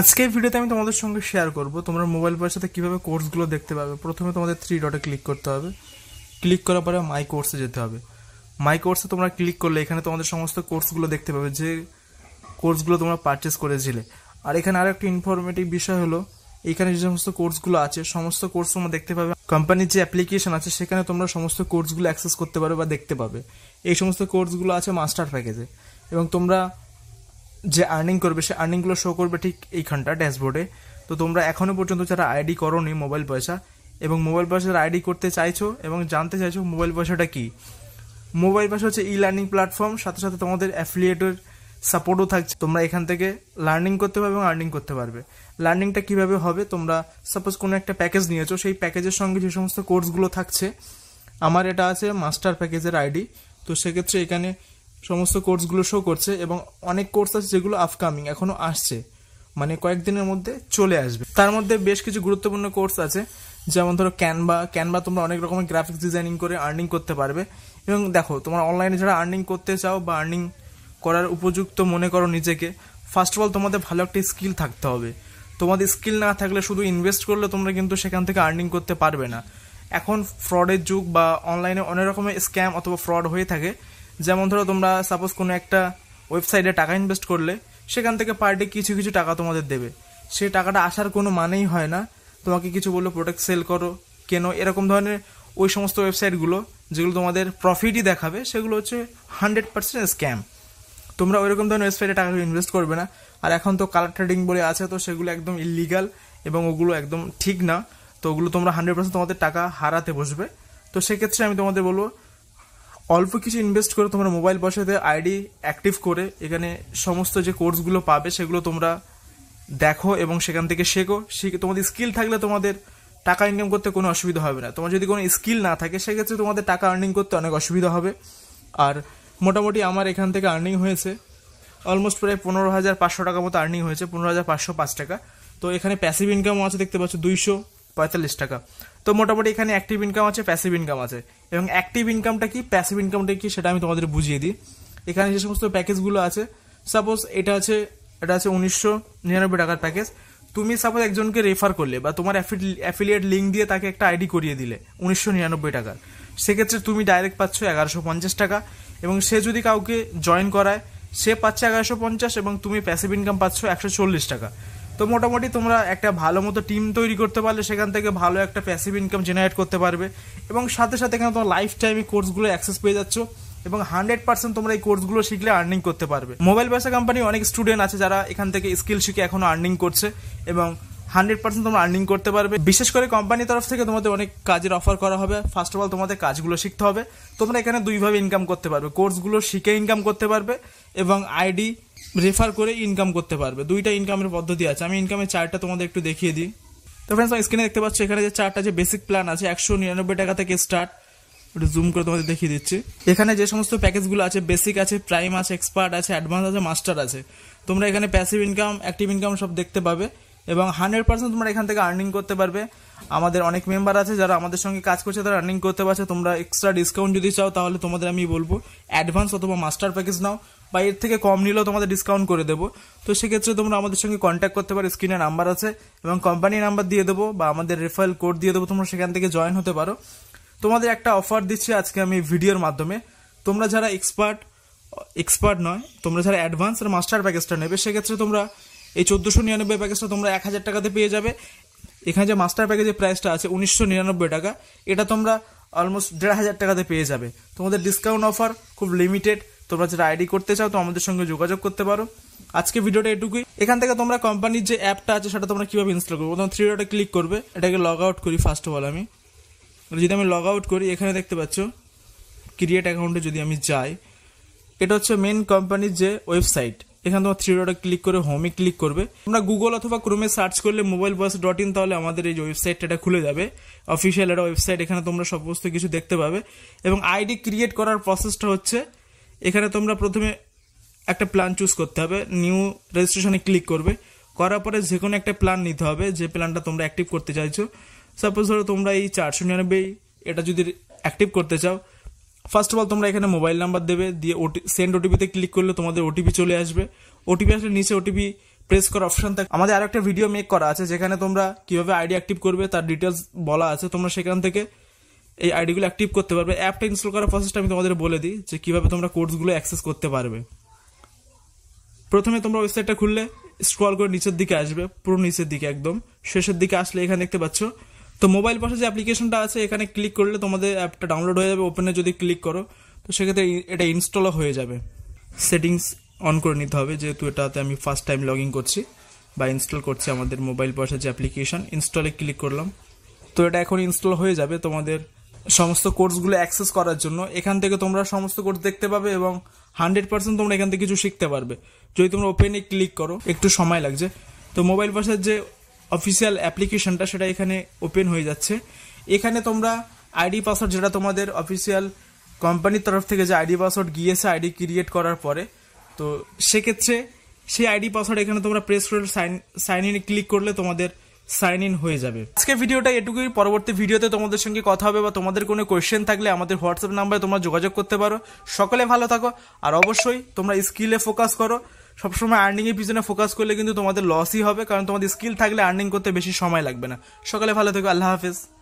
আজকের ভিডিওতে আমি তোমাদের সঙ্গে শেয়ার করব তোমরা মোবাইল পয়সাতে কীভাবে কোর্সগুলো দেখতে পাবে প্রথমে তোমাদের থ্রি ডটে ক্লিক করতে হবে ক্লিক করার পরে মাই কোর্সে যেতে হবে মাই কোর্সে তোমরা ক্লিক করলে এখানে তোমাদের সমস্ত কোর্সগুলো দেখতে পাবে যে কোর্সগুলো তোমরা পারচেস করেছিলে আর এখানে আরও একটা ইনফরমেটিভ বিষয় হলো এখানে যে সমস্ত কোর্সগুলো আছে সমস্ত কোর্স তোমরা দেখতে পাবে কোম্পানির যে অ্যাপ্লিকেশন আছে সেখানে তোমরা সমস্ত কোর্সগুলো অ্যাক্সেস করতে পারবে বা দেখতে পাবে এই সমস্ত কোর্সগুলো আছে মাস্টার প্যাকেজে এবং তোমরা যে আর্নিং করবে সে আর্নিংগুলো শো করবে ঠিক এইখানটা ড্যাশবোর্ডে তো তোমরা এখনও পর্যন্ত যারা আইডি করো নি মোবাইল পয়সা এবং মোবাইল পয়সার আইডি করতে চাইছো এবং জানতে চাইছো মোবাইল পয়সাটা কি মোবাইল পয়সা হচ্ছে ই লার্নিং প্ল্যাটফর্ম সাথে সাথে তোমাদের অ্যাফিলিয়েটের সাপোর্টও থাকছে তোমরা এখান থেকে লার্নিং করতে পারবে এবং আর্নিং করতে পারবে লার্নিংটা কিভাবে হবে তোমরা সাপোজ কোনো একটা প্যাকেজ নিয়েছো সেই প্যাকেজের সঙ্গে যে সমস্ত কোর্সগুলো থাকছে আমার এটা আছে মাস্টার প্যাকেজের আইডি তো সেক্ষেত্রে এখানে সমস্ত কোর্সগুলো শো করছে এবং অনেক কোর্স আছে যেগুলো আপকামিং এখনও আসছে মানে কয়েকদিনের মধ্যে চলে আসবে তার মধ্যে বেশ কিছু গুরুত্বপূর্ণ কোর্স আছে যেমন ধরো ক্যানভা ক্যানভা তোমরা অনেক রকমের গ্রাফিক্স ডিজাইনিং করে আর্নিং করতে পারবে এবং দেখো তোমরা অনলাইনে যারা আর্নিং করতে চাও বা আর্নিং করার উপযুক্ত মনে করো নিজেকে ফার্স্ট অফ অল তোমাদের ভালো একটা স্কিল থাকতে হবে তোমাদের স্কিল না থাকলে শুধু ইনভেস্ট করলে তোমরা কিন্তু সেখান থেকে আর্নিং করতে পারবে না এখন ফ্রডের যুগ বা অনলাইনে অনেক রকমের স্ক্যাম অথবা ফ্রড হয়ে থাকে যেমন ধরো তোমরা সাপোজ কোনো একটা ওয়েবসাইটে টাকা ইনভেস্ট করলে সেখান থেকে পার ডে কিছু কিছু টাকা তোমাদের দেবে সে টাকাটা আসার কোনো মানেই হয় না তোমাকে কিছু বললো প্রোডাক্ট সেল করো কেন এরকম ধরনের ওই সমস্ত ওয়েবসাইটগুলো যেগুলো তোমাদের প্রফিটই দেখাবে সেগুলো হচ্ছে হান্ড্রেড পার্সেন্ট স্ক্যাম তোমরা ওইরকম ধরনের ওয়েবসাইটে টাকা ইনভেস্ট করবে না আর এখন তো কালার ট্রেডিং বলে আছে তো সেগুলো একদম ইলিগাল এবং ওগুলো একদম ঠিক না তো ওগুলো তোমরা হান্ড্রেড পার্সেন্ট তোমাদের টাকা হারাতে বসবে তো সেক্ষেত্রে আমি তোমাদের বলবো অল্প কিছু ইনভেস্ট করে তোমরা মোবাইল বসাতে আইডি অ্যাক্টিভ করে এখানে সমস্ত যে কোর্সগুলো পাবে সেগুলো তোমরা দেখো এবং সেখান থেকে শেখো শিখে তোমাদের স্কিল থাকলে তোমাদের টাকা ইনকাম করতে কোনো অসুবিধা হবে না তোমার যদি কোনো স্কিল না থাকে সেক্ষেত্রে তোমাদের টাকা আর্নিং করতে অনেক অসুবিধা হবে আর মোটামুটি আমার এখান থেকে আর্নিং হয়েছে অলমোস্ট প্রায় পনেরো হাজার পাঁচশো টাকা মতো আর্নিং হয়েছে পনেরো হাজার পাঁচশো পাঁচ টাকা তো এখানে প্যাসিভ ইনকামও আছে দেখতে পাচ্ছ দুইশো পঁয়তাল্লিশ টাকা তো মোটামুটি এখানে অ্যাক্টিভ ইনকাম আছে প্যাসিভ ইনকাম আছে এবং অ্যাক্টিভ ইনকামটা কি প্যাসিভ ইনকামটা কি সেটা আমি তোমাদের বুঝিয়ে দিই এখানে যে সমস্ত প্যাকেজগুলো আছে সাপোজ এটা আছে এটা আছে উনিশশো নিরানব্বই টাকার প্যাকেজ তুমি সাপোজ একজনকে রেফার করলে বা তোমার অ্যাফিলিয়েট লিঙ্ক দিয়ে তাকে একটা আইডি করিয়ে দিলে উনিশশো নিরানব্বই টাকার সেক্ষেত্রে তুমি ডাইরেক্ট পাচ্ছ এগারোশো পঞ্চাশ টাকা এবং সে যদি কাউকে জয়েন করায় সে পাচ্ছে এগারোশো পঞ্চাশ এবং তুমি প্যাসিভ ইনকাম পাচ্ছ একশো চল্লিশ টাকা তো মোটামুটি তোমরা একটা ভালো মতো টিম তৈরি করতে পারলে সেখান থেকে ভালো একটা প্যাসিভ ইনকাম জেনারেট করতে পারবে এবং সাথে সাথে এখানে তোমার লাইফ এই কোর্সগুলো অ্যাক্সেস পেয়ে যাচ্ছ এবং হান্ড্রেড পার্সেন্ট তোমরা এই কোর্সগুলো শিখলে আর্নিং করতে পারবে মোবাইল ব্যবসা কোম্পানি অনেক স্টুডেন্ট আছে যারা এখান থেকে স্কিল শিখে এখনও আর্নিং করছে এবং হান্ড্রেড পার্সেন্ট তোমরা আর্নিং করতে পারবে বিশেষ করে কোম্পানির তরফ থেকে তোমাদের অনেক কাজের অফার করা হবে ফার্স্ট অফ অল তোমাদের কাজগুলো শিখতে হবে তোমরা এখানে দুইভাবে ইনকাম করতে পারবে কোর্সগুলো শিখে ইনকাম করতে পারবে এবং আইডি রেফার করে ইনকাম করতে পারবে দুইটা ইনকামের পদ্ধতি আছে আমি ইনকামের চারটা তোমাদের একটু দেখিয়ে দিই তো ফ্রেন্ডস আমি স্ক্রিনে দেখতে পাচ্ছি এখানে যে চারটা যে বেসিক প্ল্যান আছে একশো নিরানব্বই টাকা থেকে স্টার্ট একটু জুম করে তোমাদের দেখিয়ে দিচ্ছি এখানে যে সমস্ত প্যাকেজগুলো আছে বেসিক আছে প্রাইম আছে এক্সপার্ট আছে অ্যাডভান্স আছে মাস্টার আছে তোমরা এখানে প্যাসিভ ইনকাম অ্যাক্টিভ ইনকাম সব দেখতে পাবে এবং হান্ড্রেড পার্সেন্ট তোমরা এখান থেকে আর্নিং করতে পারবে আমাদের অনেক মেম্বার আছে যারা আমাদের সঙ্গে কাজ করছে তারা আর্নিং করতে পারছে তোমরা এক্সট্রা ডিসকাউন্ট যদি চাও তাহলে তোমাদের আমি বলবো অ্যাডভান্স অথবা মাস্টার প্যাকেজ নাও বা এর থেকে কম নিলেও তোমাদের ডিসকাউন্ট করে দেবো তো সেক্ষেত্রে তোমরা আমাদের সঙ্গে কন্ট্যাক্ট করতে পারো স্ক্রিনে নাম্বার আছে এবং কোম্পানি নাম্বার দিয়ে দেবো বা আমাদের রেফারেল কোড দিয়ে দেবো তোমরা সেখান থেকে জয়েন হতে পারো তোমাদের একটা অফার দিচ্ছি আজকে আমি ভিডিওর মাধ্যমে তোমরা যারা এক্সপার্ট এক্সপার্ট নয় তোমরা যারা অ্যাডভান্স আর মাস্টার প্যাকেজটা নেবে সেক্ষেত্রে তোমরা এই চোদ্দোশো নিরানব্বই প্যাকেজটা তোমরা এক হাজার টাকাতে পেয়ে যাবে এখানে যে মাস্টার প্যাকেজের প্রাইসটা আছে উনিশশো নিরানব্বই টাকা এটা তোমরা অলমোস্ট দেড় হাজার টাকাতে পেয়ে যাবে তোমাদের ডিসকাউন্ট অফার খুব লিমিটেড তোমরা যেটা আইডি করতে চাও তো আমাদের সঙ্গে যোগাযোগ করতে পারো আজকে ভিডিওটা এটুকুই এখান থেকে তোমরা কোম্পানির যে অ্যাপটা আছে সেটা তোমরা কীভাবে ইনস্টল করবে প্রথম থ্রি ডটে ক্লিক করবে এটাকে লগ আউট করি ফার্স্ট অফ অল আমি যদি আমি লগ আউট করি এখানে দেখতে পাচ্ছ ক্রিয়েট অ্যাকাউন্টে যদি আমি যাই এটা হচ্ছে মেন কোম্পানির যে ওয়েবসাইট এখানে তোমার থ্রি ডটে ক্লিক করে হোমে ক্লিক করবে তোমরা গুগল অথবা ক্রোমে সার্চ করলে মোবাইল বয়স ডট ইন তাহলে আমাদের এই ওয়েবসাইটটা এটা খুলে যাবে অফিসিয়াল একটা ওয়েবসাইট এখানে তোমরা সমস্ত কিছু দেখতে পাবে এবং আইডি ক্রিয়েট করার প্রসেসটা হচ্ছে এখানে তোমরা প্রথমে একটা প্ল্যান চুজ করতে হবে নিউ রেজিস্ট্রেশনে ক্লিক করবে করার পরে যে কোনো একটা প্ল্যান নিতে হবে যে প্ল্যানটা তোমরা অ্যাক্টিভ করতে চাইছো সাপোজ ধরো তোমরা এই চারশো নিরানব্বই এটা যদি অ্যাক্টিভ করতে চাও ফার্স্ট অফ অল তোমরা এখানে মোবাইল নাম্বার দেবে দিয়ে ওটি সেন্ড ওটিপিতে ক্লিক করলে তোমাদের ওটিপি চলে আসবে ওটিপি আসলে নিচে ওটিপি প্রেস করার অপশন থাকে আমাদের একটা ভিডিও মেক করা আছে যেখানে তোমরা কিভাবে আইডি অ্যাক্টিভ করবে তার ডিটেলস বলা আছে তোমরা সেখান থেকে এই আইডিগুলো অ্যাক্টিভ করতে পারবে অ্যাপটা ইনস্টল করার প্রসেসটা আমি তোমাদের বলে দিই যে কিভাবে তোমরা কোর্সগুলো অ্যাক্সেস করতে পারবে প্রথমে তোমরা ওয়েবসাইটটা খুললে স্ক্রল করে নিচের দিকে আসবে পুরো নিচের দিকে একদম শেষের দিকে আসলে এখানে দেখতে পাচ্ছ তো মোবাইল পাশে যে অ্যাপ্লিকেশনটা আছে এখানে ক্লিক করলে তোমাদের অ্যাপটা ডাউনলোড হয়ে যাবে ওপেনে যদি ক্লিক করো তো সেক্ষেত্রে এটা ইনস্টলও হয়ে যাবে সেটিংস অন করে নিতে হবে যেহেতু এটাতে আমি ফার্স্ট টাইম লগ করছি বা ইনস্টল করছি আমাদের মোবাইল পাশে যে অ্যাপ্লিকেশন ইনস্টলে ক্লিক করলাম তো এটা এখন ইনস্টল হয়ে যাবে তোমাদের সমস্ত কোর্সগুলো অ্যাক্সেস করার জন্য এখান থেকে তোমরা সমস্ত কোর্স দেখতে পাবে এবং হান্ড্রেড পার্সেন্ট তোমরা এখান থেকে কিছু শিখতে পারবে যদি তোমরা ওপেনে ক্লিক করো একটু সময় লাগছে তো মোবাইল পাশের যে অফিসিয়াল অ্যাপ্লিকেশনটা সেটা এখানে ওপেন হয়ে যাচ্ছে এখানে তোমরা আইডি পাসওয়ার্ড যেটা তোমাদের অফিসিয়াল কোম্পানির তরফ থেকে যে আইডি পাসওয়ার্ড গিয়েছে আইডি ক্রিয়েট করার পরে তো সেক্ষেত্রে সেই আইডি পাসওয়ার্ড এখানে তোমরা প্রেস করে সাইন সাইন ইন ক্লিক করলে তোমাদের সাইন ইন হয়ে যাবে আজকে ভিডিওটা এটুকুই পরবর্তী ভিডিওতে তোমাদের সঙ্গে কথা হবে বা তোমাদের কোনো কোয়েশ্চেন থাকলে আমাদের হোয়াটসঅ্যাপ নাম্বারে তোমরা যোগাযোগ করতে পারো সকলে ভালো থাকো আর অবশ্যই তোমরা স্কিলে ফোকাস করো সবসময় আর্নিং এর পিছনে ফোকাস করলে কিন্তু তোমাদের লসই হবে কারণ তোমাদের স্কিল থাকলে আর্নিং করতে বেশি সময় লাগবে না সকালে ভালো থেকো আল্লাহ হাফেজ